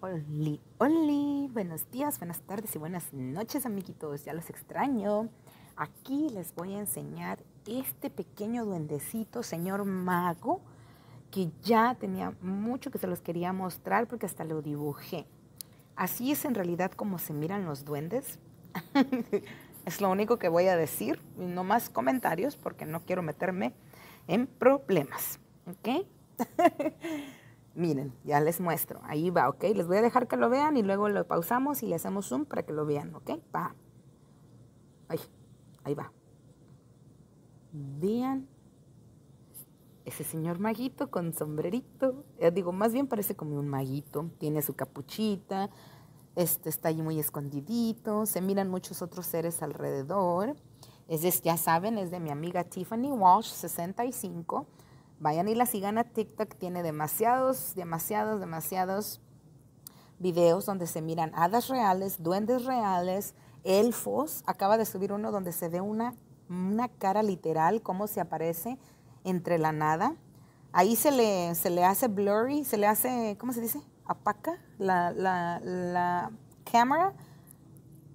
Hola, hola. buenos días, buenas tardes y buenas noches amiguitos, ya los extraño. Aquí les voy a enseñar este pequeño duendecito, señor mago, que ya tenía mucho que se los quería mostrar porque hasta lo dibujé. Así es en realidad como se miran los duendes. es lo único que voy a decir, no más comentarios porque no quiero meterme en problemas, ¿ok? Miren, ya les muestro. Ahí va, ¿ok? Les voy a dejar que lo vean y luego lo pausamos y le hacemos zoom para que lo vean, ¿ok? Va. Ahí, ahí va. Vean ese señor maguito con sombrerito. ya eh, digo, más bien parece como un maguito. Tiene su capuchita. Este está allí muy escondidito. Se miran muchos otros seres alrededor. Es ya saben, es de mi amiga Tiffany Walsh, 65 Vayan y la sigan a TikTok, tiene demasiados, demasiados, demasiados videos donde se miran hadas reales, duendes reales, elfos. Acaba de subir uno donde se ve una, una cara literal, cómo se aparece entre la nada. Ahí se le, se le hace blurry, se le hace, ¿cómo se dice? Apaca la, la cámara,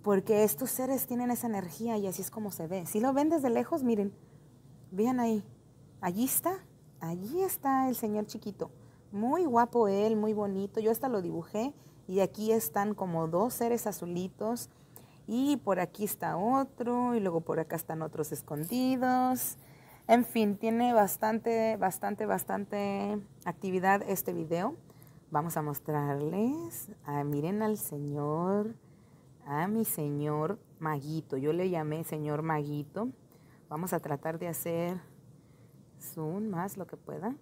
porque estos seres tienen esa energía y así es como se ve. Si lo ven desde lejos, miren, vean ahí, allí está, allí está el señor chiquito. Muy guapo él, muy bonito. Yo hasta lo dibujé y aquí están como dos seres azulitos y por aquí está otro y luego por acá están otros escondidos. En fin, tiene bastante, bastante, bastante actividad este video. Vamos a mostrarles. Ah, miren al señor, a mi señor Maguito. Yo le llamé señor Maguito. Vamos a tratar de hacer zoom más lo que pueda.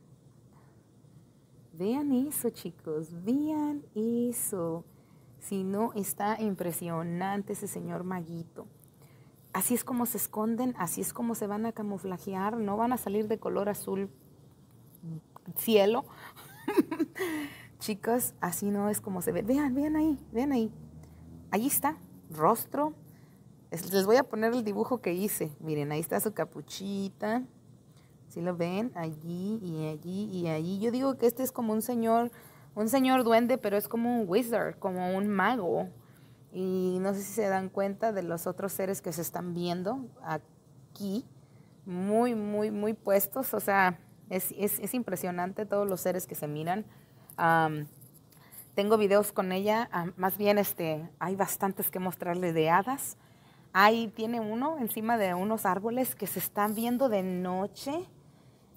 Vean eso, chicos, vean eso. Si no, está impresionante ese señor maguito. Así es como se esconden, así es como se van a camuflajear, no van a salir de color azul cielo. chicos, así no es como se ve. Vean, vean ahí, vean ahí. Ahí está, rostro. Les voy a poner el dibujo que hice. Miren, ahí está su capuchita. Si lo ven, allí y allí y allí. Yo digo que este es como un señor, un señor duende, pero es como un wizard, como un mago. Y no sé si se dan cuenta de los otros seres que se están viendo aquí, muy, muy, muy puestos. O sea, es, impresionante todos los seres que se miran. tengo videos con ella, más bien este, hay bastantes que mostrarle de hadas. Ahí tiene uno encima de unos árboles que se están viendo de noche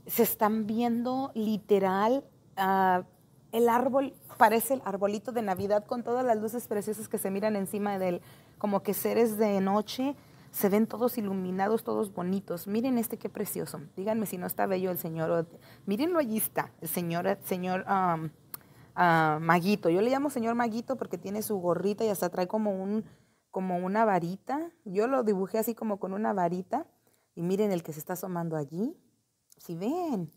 se están viendo literal ah, el árbol, parece el arbolito de Navidad con todas las luces preciosas que se miran encima de él, como que seres de noche. Se ven todos iluminados, todos bonitos. Miren este qué precioso. Díganme si no está bello el señor. Mírenlo allí está, el señor, señor ah, Maguito. Yo le llamo señor Maguito porque tiene su gorrita y hasta trae como un, como una varita. Yo lo dibujé así como con una varita. Y miren el que se está asomando allí. Si ven,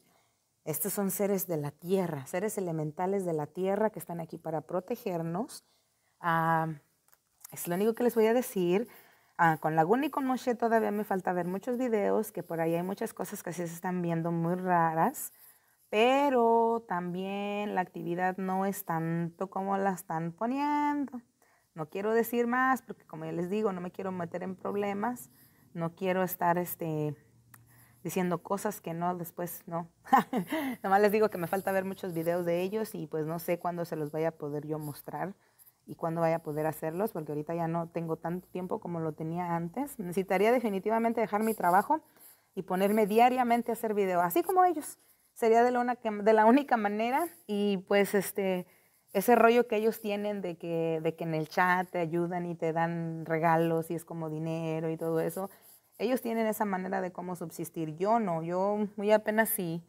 estos son seres de la tierra, seres elementales de la tierra que están aquí para protegernos. es lo único que les voy a decir. Ah, con Laguna y con Moshe todavía me falta ver muchos videos, que por ahí hay muchas cosas que sí se están viendo muy raras, pero también la actividad no es tanto como la están poniendo. No quiero decir más porque como ya les digo, no me quiero meter en problemas, no quiero estar este, diciendo cosas que no, después no. Nomás les digo que me falta ver muchos videos de ellos y pues no sé cuándo se los vaya a poder yo mostrar y cuándo vaya a poder hacerlos, porque ahorita ya no tengo tanto tiempo como lo tenía antes. Necesitaría definitivamente dejar mi trabajo y ponerme diariamente a hacer videos, así como ellos. Sería de la, una, de la única manera y pues este, ese rollo que ellos tienen de que, de que en el chat te ayudan y te dan regalos y es como dinero y todo eso ellos tienen esa manera de cómo subsistir. Yo no, yo muy apenas si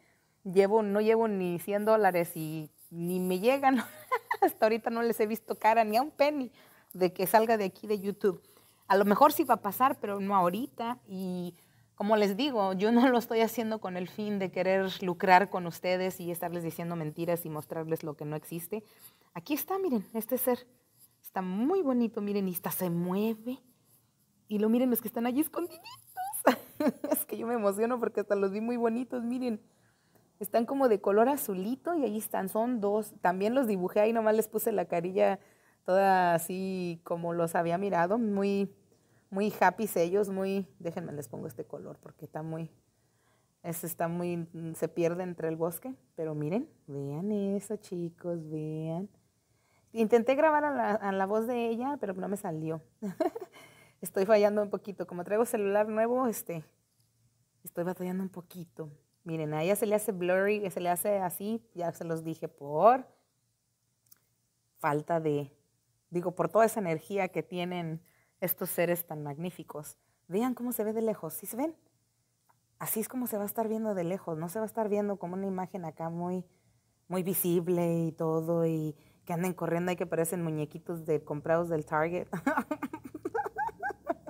llevo, no llevo ni 100 dólares y ni me llegan. Hasta ahorita no les he visto cara ni a un penny de que salga de aquí de YouTube. A lo mejor sí va a pasar, pero no ahorita. Y como les digo, yo no lo estoy haciendo con el fin de querer lucrar con ustedes y estarles diciendo mentiras y mostrarles lo que no existe. Aquí está, miren, este ser. Está muy bonito, miren, y está, se mueve. Y lo miren los que están allí escondiditos. es que yo me emociono porque hasta los vi muy bonitos, miren. Están como de color azulito y ahí están, son dos. También los dibujé ahí, nomás les puse la carilla toda así como los había mirado, muy, muy happy ellos, muy, déjenme les pongo este color porque está muy, está muy, se pierde entre el bosque, pero miren, vean eso chicos, vean. Intenté grabar a la, a la voz de ella, pero no me salió. estoy fallando un poquito. Como traigo celular nuevo, este, estoy batallando un poquito. Miren, a ella se le hace blurry, se le hace así, ya se los dije, por falta de, digo, por toda esa energía que tienen estos seres tan magníficos. Vean cómo se ve de lejos, ¿sí se ven? Así es como se va a estar viendo de lejos, no se va a estar viendo como una imagen acá muy, muy visible y todo, y que anden corriendo y que parecen muñequitos de comprados del Target.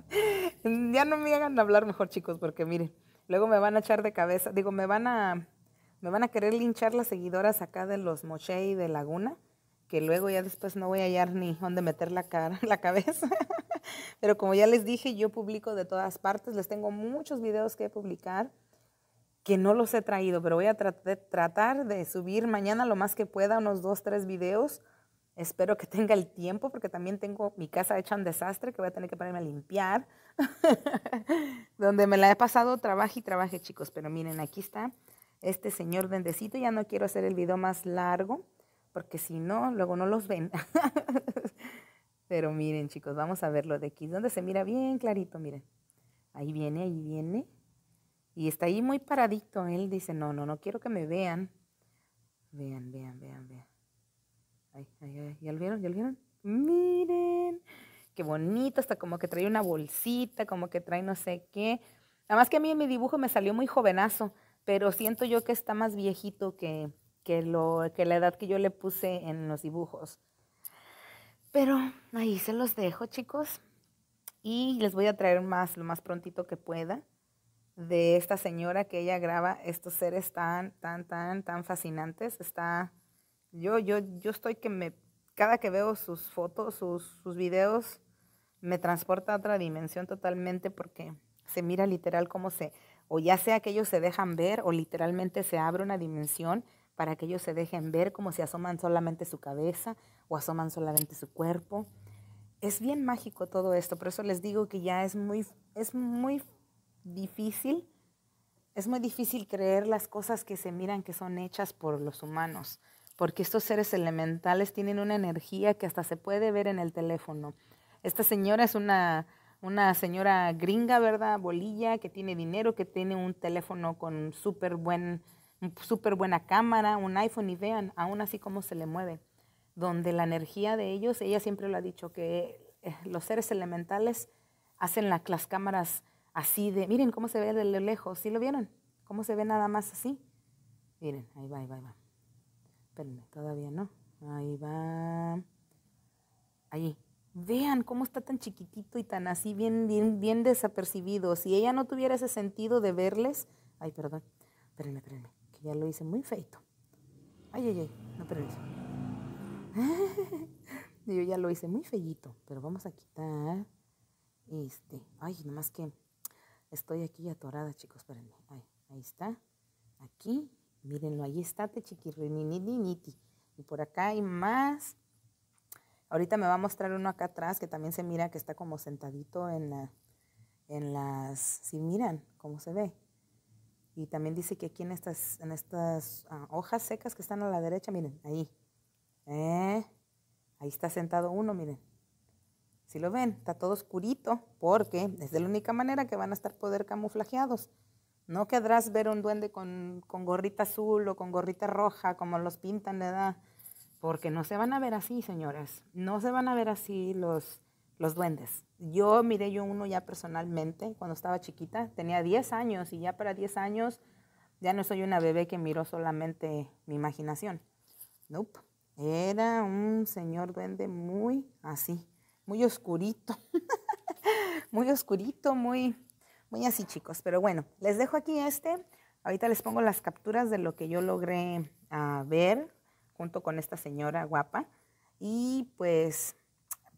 ya no me hagan hablar mejor, chicos, porque miren, luego me van a echar de cabeza. Digo, me van a, me van a querer linchar las seguidoras acá de los Moche y de Laguna, que luego ya después no voy a hallar ni dónde meter la, cara, la cabeza. Pero como ya les dije, yo publico de todas partes, les tengo muchos videos que publicar que no los he traído, pero voy a tratar de subir mañana lo más que pueda, unos dos, tres videos Espero que tenga el tiempo porque también tengo mi casa hecha un desastre que voy a tener que ponerme a limpiar. Donde me la he pasado, trabaje y trabaje, chicos. Pero miren, aquí está este señor bendecito. Ya no quiero hacer el video más largo porque si no, luego no los ven. Pero miren, chicos, vamos a verlo de aquí. Donde se mira bien clarito, miren. Ahí viene, ahí viene. Y está ahí muy paradito. Él dice, no, no, no quiero que me vean. Vean, vean, vean, vean. ¿Ya lo vieron? ¿Ya lo vieron? Miren, qué bonito, hasta como que trae una bolsita, como que trae no sé qué. Nada más que a mí en mi dibujo me salió muy jovenazo, pero siento yo que está más viejito que, lo, que la edad que yo le puse en los dibujos. Pero ahí se los dejo, chicos. Y les voy a traer más, lo más prontito que pueda, de esta señora que ella graba estos seres tan, tan, tan, tan fascinantes. Está yo, yo, yo estoy que me, cada que veo sus fotos, sus, sus videos, me transporta a otra dimensión totalmente porque se mira literal como se, o ya sea que ellos se dejan ver o literalmente se abre una dimensión para que ellos se dejen ver como si asoman solamente su cabeza o asoman solamente su cuerpo. Es bien mágico todo esto, por eso les digo que ya es muy, es muy difícil, es muy difícil creer las cosas que se miran que son hechas por los humanos porque estos seres elementales tienen una energía que hasta se puede ver en el teléfono. Esta señora es una, una señora gringa, ¿verdad? Bolilla, que tiene dinero, que tiene un teléfono con súper buen, buena cámara, un iPhone y vean aún así cómo se le mueve. Donde la energía de ellos, ella siempre lo ha dicho, que eh, los seres elementales hacen las cámaras así de, miren cómo se ve de lejos, ¿sí lo vieron? ¿Cómo se ve nada más así? Miren, ahí va, ahí va, ahí va espérenme, todavía no. Ahí va. Ahí. Vean cómo está tan chiquitito y tan así, bien, bien, bien desapercibido. Si ella no tuviera ese sentido de verles. Ay, perdón. Espérenme, espérenme, que ya lo hice muy feito. Ay, ay, ay, no, espérenme. Yo ya lo hice muy feito, pero vamos a quitar. Este. Ay, nomás que estoy aquí atorada, chicos, espérenme. ahí está. Aquí Mírenlo, ahí está, te ti Y por acá hay más. Ahorita me va a mostrar uno acá atrás que también se mira que está como sentadito en, en las... Si miran cómo se ve. Y también dice que aquí en estas, en estas ah, hojas secas que están a la derecha, miren, ahí. Eh, ahí está sentado uno, miren. Si lo ven, está todo oscurito porque es de la única manera que van a estar poder camuflajeados. No querrás ver un duende con, gorrita azul o con gorrita roja, como los pintan, ¿verdad? Porque no se van a ver así, señores. No se van a ver así los, los duendes. Yo miré yo uno ya personalmente cuando estaba chiquita. Tenía 10 años y ya para 10 años ya no soy una bebé que miró solamente mi imaginación. Nope. Era un señor duende muy así, muy oscurito, muy oscurito, muy muy así, chicos. Pero bueno, les dejo aquí este. Ahorita les pongo las capturas de lo que yo logré ah, ver junto con esta señora guapa. Y pues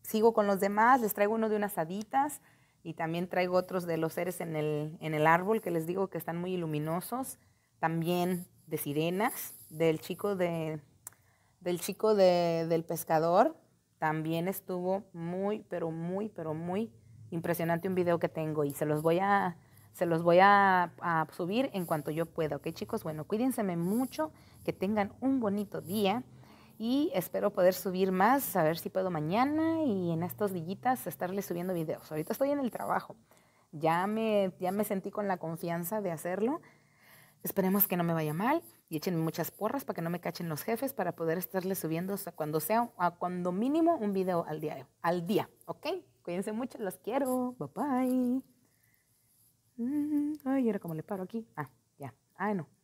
sigo con los demás. Les traigo uno de unas haditas y también traigo otros de los seres en el, en el árbol que les digo que están muy luminosos. También de sirenas, del chico de, del chico de, del pescador, también estuvo muy, pero muy, pero muy impresionante un video que tengo y se los voy a, se los voy a, subir en cuanto yo pueda, ¿ok chicos? Bueno, cuídense mucho, que tengan un bonito día y espero poder subir más, a ver si puedo mañana y en estos dillitas estarles subiendo videos. Ahorita estoy en el trabajo, ya me, ya me sentí con la confianza de hacerlo. Esperemos que no me vaya mal y echen muchas porras para que no me cachen los jefes para poder estarles subiendo cuando sea, a cuando mínimo un video al día, al día, ¿ok? Cuídense mucho, los quiero. Bye bye. Mm, ay, ¿y ahora cómo le paro aquí. Ah, ya. Ah, no.